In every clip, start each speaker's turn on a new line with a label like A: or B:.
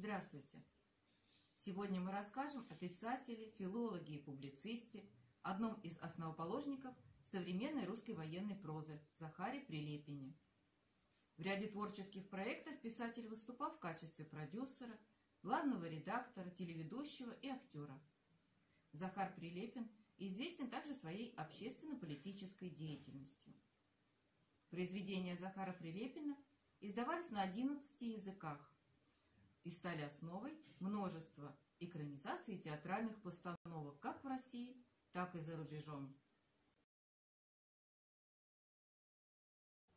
A: Здравствуйте! Сегодня мы расскажем о писателе, филологе и публицисте, одном из основоположников современной русской военной прозы Захаре Прилепине. В ряде творческих проектов писатель выступал в качестве продюсера, главного редактора, телеведущего и актера. Захар Прилепин известен также своей общественно-политической деятельностью. Произведения Захара Прилепина издавались на 11 языках и стали основой множества экранизаций театральных постановок как в России, так и за рубежом.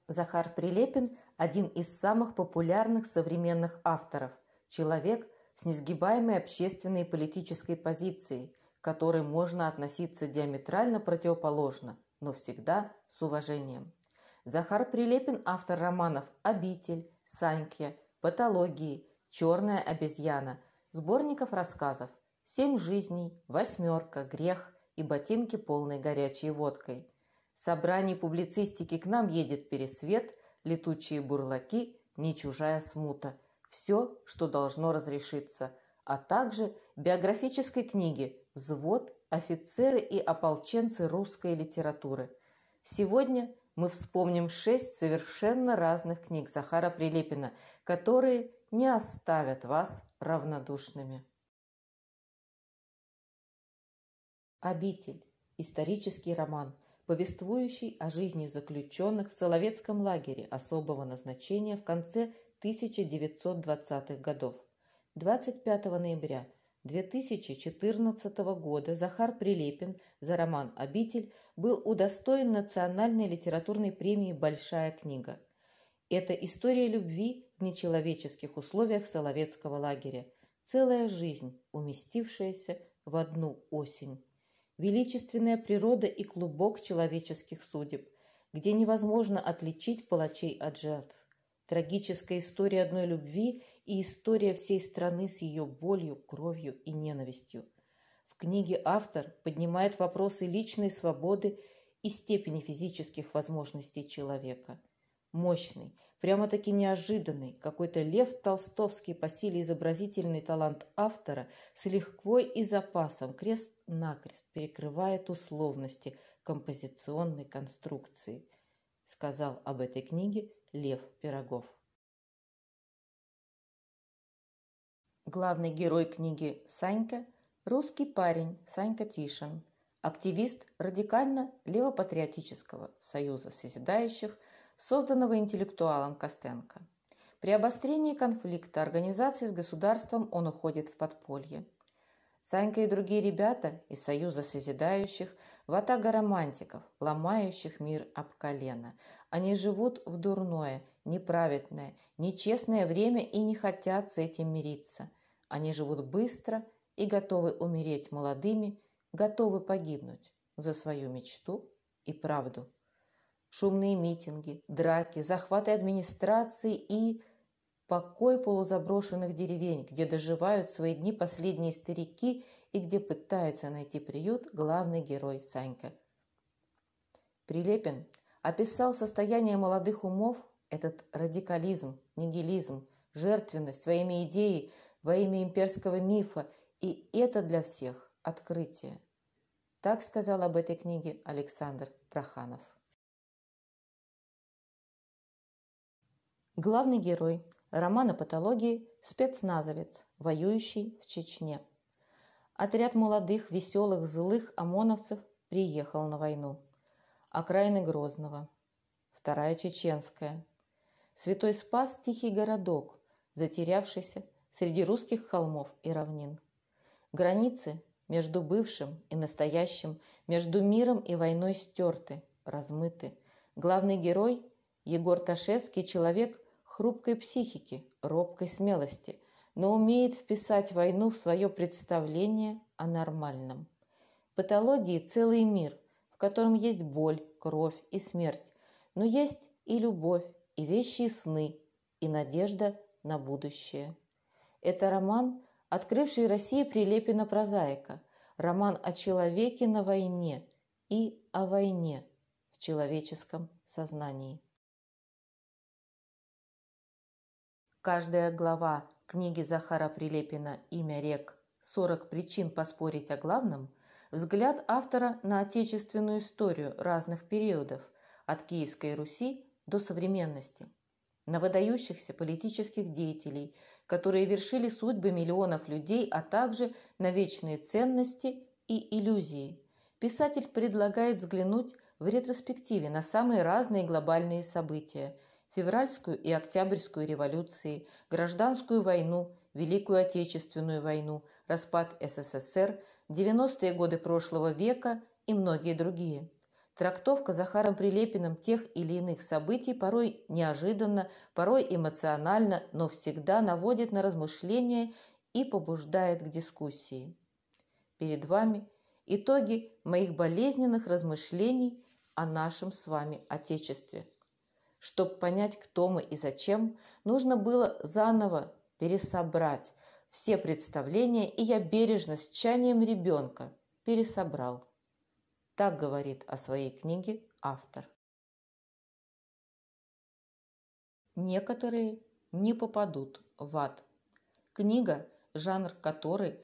A: Захар Прилепин – один из самых популярных современных авторов, человек с несгибаемой общественной и политической позицией, к которой можно относиться диаметрально противоположно, но всегда с уважением. Захар Прилепин – автор романов «Обитель», «Саньки», «Патологии», «Черная обезьяна», сборников рассказов «Семь жизней», «Восьмерка», «Грех» и «Ботинки, полные горячей водкой». Собрание публицистики к нам едет «Пересвет», «Летучие бурлаки», «Не чужая смута», «Все, что должно разрешиться», а также биографической книги «Взвод», «Офицеры и ополченцы русской литературы». Сегодня – мы вспомним шесть совершенно разных книг Захара Прилепина, которые не оставят вас равнодушными. «Обитель» – исторический роман, повествующий о жизни заключенных в Соловецком лагере особого назначения в конце 1920-х годов. 25 ноября 2014 года Захар Прилепин за роман «Обитель» был удостоен национальной литературной премии «Большая книга». Это история любви нечеловеческих условиях Соловецкого лагеря. Целая жизнь, уместившаяся в одну осень. Величественная природа и клубок человеческих судеб, где невозможно отличить палачей от жертв. Трагическая история одной любви и история всей страны с ее болью, кровью и ненавистью. В книге автор поднимает вопросы личной свободы и степени физических возможностей человека – мощный, прямо-таки неожиданный, какой-то Лев Толстовский по силе изобразительный талант автора с лихвой и запасом крест-накрест перекрывает условности композиционной конструкции, сказал об этой книге Лев Пирогов. Главный герой книги Санька – русский парень Санька Тишин, активист радикально левопатриотического союза созидающих – созданного интеллектуалом Костенко. При обострении конфликта организации с государством он уходит в подполье. Санька и другие ребята из Союза Созидающих – ватага романтиков, ломающих мир об колено. Они живут в дурное, неправедное, нечестное время и не хотят с этим мириться. Они живут быстро и готовы умереть молодыми, готовы погибнуть за свою мечту и правду. Шумные митинги, драки, захваты администрации и покой полузаброшенных деревень, где доживают свои дни последние старики и где пытается найти приют главный герой Санька. Прилепин описал состояние молодых умов, этот радикализм, нигилизм, жертвенность во имя идеи, во имя имперского мифа, и это для всех открытие. Так сказал об этой книге Александр Проханов. Главный герой романа «Патологии» – спецназовец, воюющий в Чечне. Отряд молодых, веселых, злых ОМОНовцев приехал на войну. Окраины Грозного. Вторая Чеченская. Святой Спас – тихий городок, затерявшийся среди русских холмов и равнин. Границы между бывшим и настоящим, между миром и войной стерты, размыты. Главный герой Егор Ташевский – человек хрупкой психики, робкой смелости, но умеет вписать войну в свое представление о нормальном. Патологии – целый мир, в котором есть боль, кровь и смерть, но есть и любовь, и вещи и сны, и надежда на будущее. Это роман, открывший России Прилепина прозаика, роман о человеке на войне и о войне в человеческом сознании. Каждая глава книги Захара Прилепина «Имя рек. 40 причин поспорить о главном» взгляд автора на отечественную историю разных периодов от Киевской Руси до современности, на выдающихся политических деятелей, которые вершили судьбы миллионов людей, а также на вечные ценности и иллюзии. Писатель предлагает взглянуть в ретроспективе на самые разные глобальные события – февральскую и октябрьскую революции, гражданскую войну, Великую Отечественную войну, распад СССР, 90-е годы прошлого века и многие другие. Трактовка Захаром Прилепиным тех или иных событий порой неожиданно, порой эмоционально, но всегда наводит на размышления и побуждает к дискуссии. Перед вами итоги моих болезненных размышлений о нашем с вами Отечестве. Чтобы понять, кто мы и зачем, нужно было заново пересобрать все представления, и я бережно с чанием ребенка пересобрал. Так говорит о своей книге автор. Некоторые не попадут в ад. Книга, жанр которой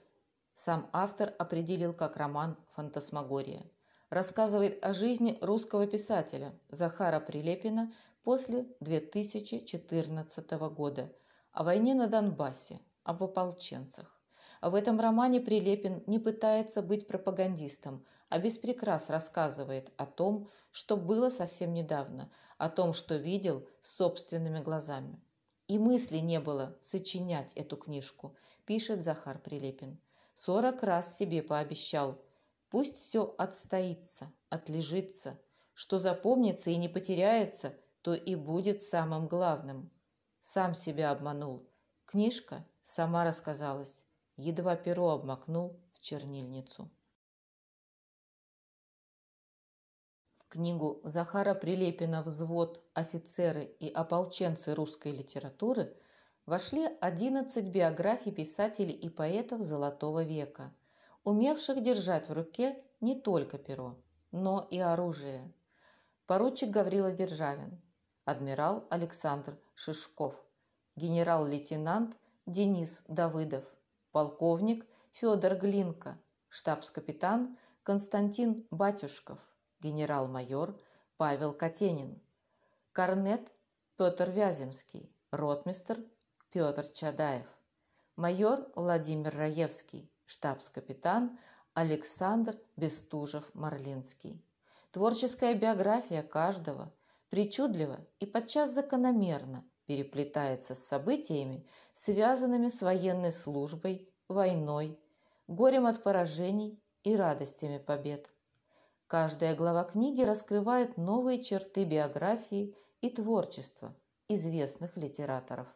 A: сам автор определил как роман «Фантасмагория», рассказывает о жизни русского писателя Захара Прилепина, после 2014 года, о войне на Донбассе, об ополченцах. В этом романе Прилепин не пытается быть пропагандистом, а без рассказывает о том, что было совсем недавно, о том, что видел собственными глазами. И мысли не было сочинять эту книжку, пишет Захар Прилепин. Сорок раз себе пообещал. Пусть все отстоится, отлежится, что запомнится и не потеряется – то и будет самым главным. Сам себя обманул. Книжка сама рассказалась. Едва перо обмакнул в чернильницу. В книгу Захара Прилепина «Взвод. Офицеры и ополченцы русской литературы» вошли 11 биографий писателей и поэтов Золотого века, умевших держать в руке не только перо, но и оружие. Поручик Гаврила Державин, адмирал Александр Шишков, генерал-лейтенант Денис Давыдов, полковник Федор Глинка, штабс-капитан Константин Батюшков, генерал-майор Павел Катенин, корнет Петр Вяземский, ротмистр Петр Чадаев, майор Владимир Раевский, штабс-капитан Александр Бестужев-Марлинский. Творческая биография каждого причудливо и подчас закономерно переплетается с событиями, связанными с военной службой, войной, горем от поражений и радостями побед. Каждая глава книги раскрывает новые черты биографии и творчества известных литераторов.